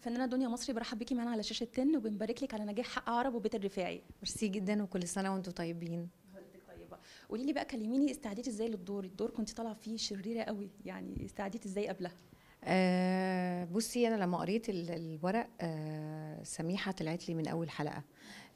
فنانه دنيا مصري برحب بيكي معانا على شاشه تن وبنبارك لك على نجاح حق عرب وبيت الرفاعي ميرسي جدا وكل سنه وانتم طيبين طيبه قولي لي بقى كلميني استعديتي ازاي للدور الدور كنت طالعه فيه شريره قوي يعني استعديتي ازاي قبلها أه بصي انا لما قريت الورق أه سميحه طلعت لي من اول حلقه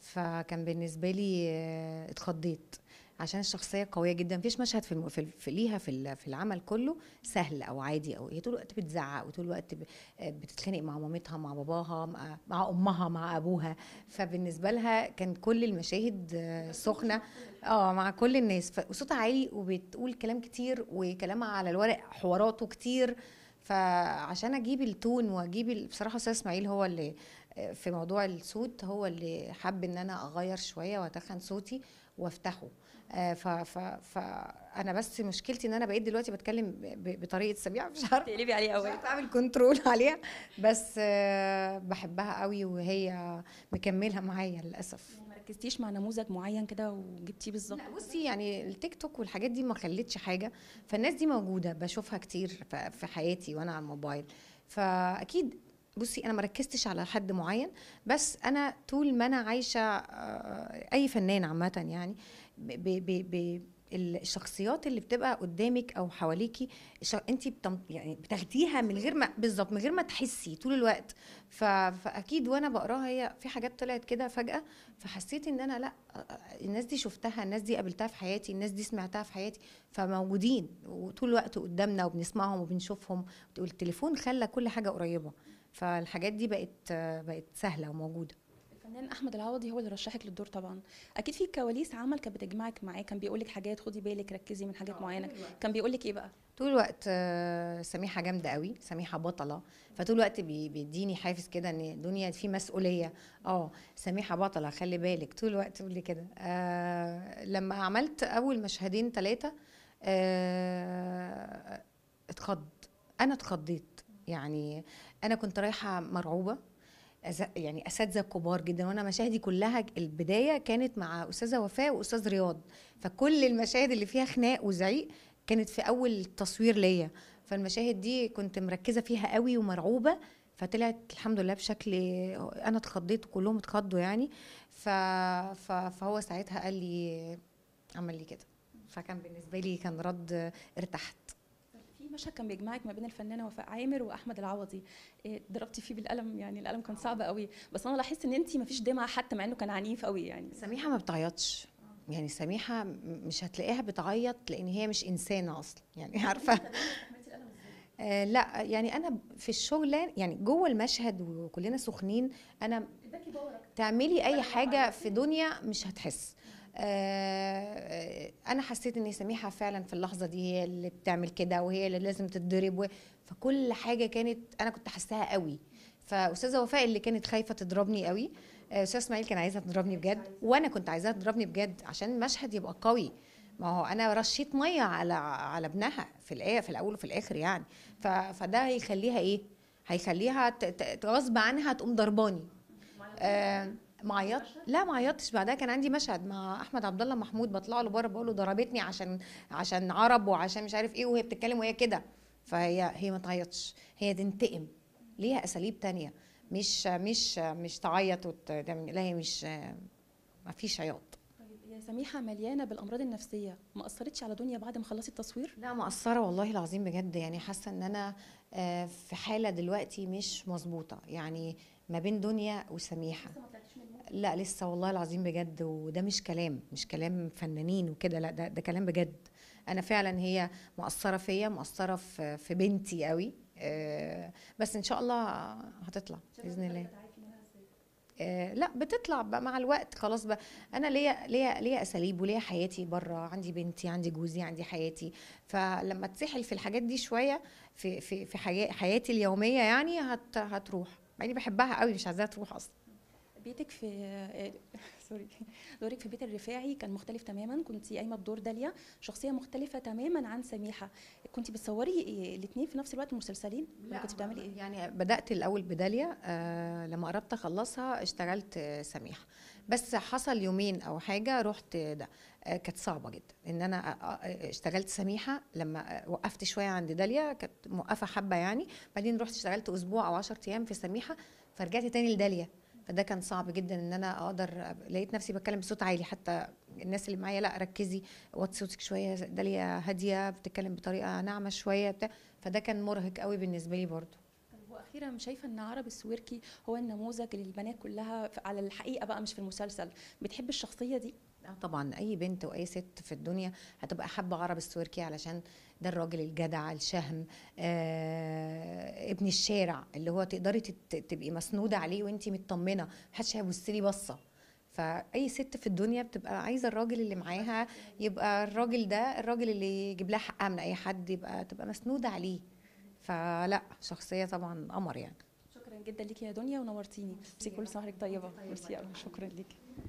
فكان بالنسبه لي أه اتخضيت عشان الشخصيه قويه جدا مفيش مشهد في, الم... في ليها في, في العمل كله سهل او عادي او هي طول الوقت بتزعق وطول الوقت بتتخانق مع مامتها مع باباها مع... مع امها مع ابوها فبالنسبه لها كان كل المشاهد سخنه اه مع كل الناس ف... وصوتها عالي وبتقول كلام كتير وكلامها على الورق حواراته كتير فعشان اجيب التون واجيب ال... بصراحه استاذ اسماعيل هو اللي آه، في موضوع الصوت هو اللي حب ان انا اغير شويه واتخن صوتي وافتحه آه، فانا بس مشكلتي ان انا بقيت دلوقتي بتكلم بطريقه سميع مش عارفه تقلبي عليها قوي مش عارفه اعمل كنترول عليها بس آه، بحبها قوي وهي مكمله معايا للاسف ما ركزتيش مع نموذج معين كده وجبتيه بالظبط بصي يعني التيك توك والحاجات دي ما خلتش حاجه فالناس دي موجوده بشوفها كتير في حياتي وانا على الموبايل فاكيد بصي انا ما ركزتش على حد معين بس انا طول ما انا عايشه آه، اي فنان عامه يعني ب ب ب الشخصيات اللي بتبقى قدامك او حواليكي انت بتم يعني بتاخديها من غير ما بالظبط من غير ما تحسي طول الوقت ف... فاكيد وانا بقراها هي في حاجات طلعت كده فجاه فحسيت ان انا لا آه، آه، الناس دي شفتها الناس دي قابلتها في حياتي الناس دي سمعتها في حياتي فموجودين وطول الوقت قدامنا وبنسمعهم وبنشوفهم والتليفون خلى كل حاجه قريبه فالحاجات دي بقت بقت سهله وموجوده الفنان احمد العوضي هو اللي رشحك للدور طبعا اكيد في كواليس عمل كانت بتجمعك معاه كان بيقول لك حاجات خدي بالك ركزي من حاجات آه، معينه كان بيقول لك ايه بقى طول الوقت آه، سميحه جامده قوي سميحه بطله فطول الوقت بيديني حافز كده ان الدنيا في مسؤوليه اه سميحه بطله خلي بالك طول الوقت بيقول لي كده آه لما عملت اول مشهدين ثلاثه آه اتخض انا اتخضيت يعني انا كنت رايحه مرعوبه يعني اساتذه كبار جدا وانا مشاهدي كلها البدايه كانت مع استاذه وفاء واستاذ رياض فكل المشاهد اللي فيها خناق وزعيق كانت في اول تصوير ليا فالمشاهد دي كنت مركزه فيها قوي ومرعوبه فطلعت الحمد لله بشكل انا اتخضيت كلهم اتخضوا يعني ف... ف... فهو ساعتها قال لي عمل لي كده فكان بالنسبه لي كان رد ارتحت مشهد كان بيجمعك ما بين الفنانه وفاء عامر واحمد العوضي إيه، ضربتي فيه بالقلم يعني القلم كان صعب قوي بس انا لاحظت ان انت ما فيش دمعه حتى مع انه كان عنيف قوي يعني سميحه ما بتعيطش يعني سميحه مش هتلاقيها بتعيط لان هي مش انسانه اصلا يعني عارفه آه لا يعني انا في الشغل يعني جوه المشهد وكلنا سخنين انا تعملي اي حاجه في دنيا مش هتحس آه، انا حسيت ان سميحه فعلا في اللحظه دي هي اللي بتعمل كده وهي اللي لازم تتضرب فكل حاجه كانت انا كنت حاساها قوي فاستاذه وفاء اللي كانت خايفه تضربني قوي آه، استاذ اسماعيل كان عايزها تضربني بجد وانا كنت عايزاها تضربني بجد عشان المشهد يبقى قوي ما هو انا رشيت ميه على على ابنها في الايه في الاول وفي الاخر يعني فده هيخليها ايه هيخليها غصب عنها تقوم ضرباني آه ما عيط لا ما عيطتش بعدها كان عندي مشهد مع احمد عبد الله محمود بطلع له بره بقول له ضربتني عشان عشان عرب وعشان مش عارف ايه وهي بتتكلم وهي كده فهي هي ما تعيطش هي تنتقم ليها اساليب تانية مش مش مش تعيط لا هي مش ما فيش عياط طيب، يا سميحه مليانه بالامراض النفسيه ما اثرتش على دنيا بعد ما خلصت التصوير لا مأثره والله العظيم بجد يعني حاسه ان انا آه، في حاله دلوقتي مش مظبوطه يعني ما بين دنيا وسميحه لا لسه والله العظيم بجد وده مش كلام مش كلام فنانين وكده لا ده, ده كلام بجد انا فعلا هي مؤثره فيا مؤثره في, في بنتي قوي أه بس ان شاء الله هتطلع باذن الله آه لا بتطلع بقى مع الوقت خلاص بقى انا ليا ليا ليا اساليب وليا حياتي بره عندي بنتي عندي جوزي عندي حياتي فلما تسحل في الحاجات دي شويه في في في حياتي اليوميه يعني هت هتروح يعني بحبها قوي مش عايزاها تروح اصلا بيتك في آه، سوري دورك في بيت الرفاعي كان مختلف تماما كنت قايمه بدور داليا شخصيه مختلفه تماما عن سميحه كنت بتصوري الاثنين في نفس الوقت مسلسلين ولا كنت بتعملي ايه يعني بدات الاول بداليا آه لما قربت اخلصها اشتغلت آه، سميحه بس حصل يومين او حاجه رحت ده آه، كانت صعبه جدا ان انا اشتغلت سميحه لما وقفت شويه عند داليا كانت موقفه حبه يعني بعدين رحت اشتغلت اسبوع او 10 ايام في سميحه فرجعت تاني لداليا فده كان صعب جدا ان انا اقدر لقيت نفسي بتكلم بصوت عالي حتى الناس اللي معايا لا ركزي وطي صوتك شويه داليا هاديه بتتكلم بطريقه ناعمه شويه بتاع فده كان مرهق قوي بالنسبه لي برضو واخيرا شايفه ان عرب السويركي هو النموذج للبنات كلها على الحقيقه بقى مش في المسلسل بتحب الشخصيه دي آه طبعا اي بنت واي ست في الدنيا هتبقى حابه عرب السويركي علشان ده الراجل الجدع الشهم آه ابن الشارع اللي هو تقدري تبقي مسنوده عليه وانت مطمنه محدش هيبص لي بصه فاي ست في الدنيا بتبقى عايزه الراجل اللي معاها يبقى الراجل ده الراجل اللي يجيب لها حقها من اي حد يبقى تبقى مسنوده عليه فلا شخصيه طبعا قمر يعني شكرا جدا ليكي يا دنيا ونورتيني مسي كل سنه طيبه ميرسي شكرا ليكي